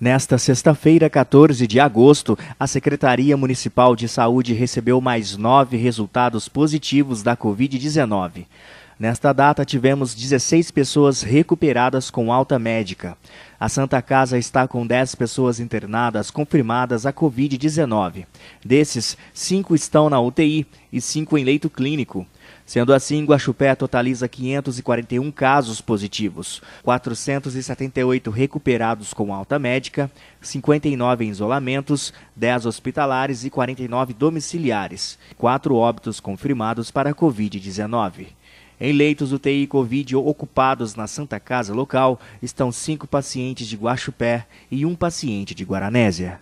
Nesta sexta-feira, 14 de agosto, a Secretaria Municipal de Saúde recebeu mais nove resultados positivos da Covid-19. Nesta data, tivemos 16 pessoas recuperadas com alta médica. A Santa Casa está com 10 pessoas internadas confirmadas a Covid-19. Desses, 5 estão na UTI e 5 em leito clínico. Sendo assim, Guaxupé totaliza 541 casos positivos, 478 recuperados com alta médica, 59 em isolamentos, 10 hospitalares e 49 domiciliares, 4 óbitos confirmados para Covid-19. Em leitos UTI Covid ocupados na Santa Casa local estão cinco pacientes de Guaxupé e um paciente de Guaranésia.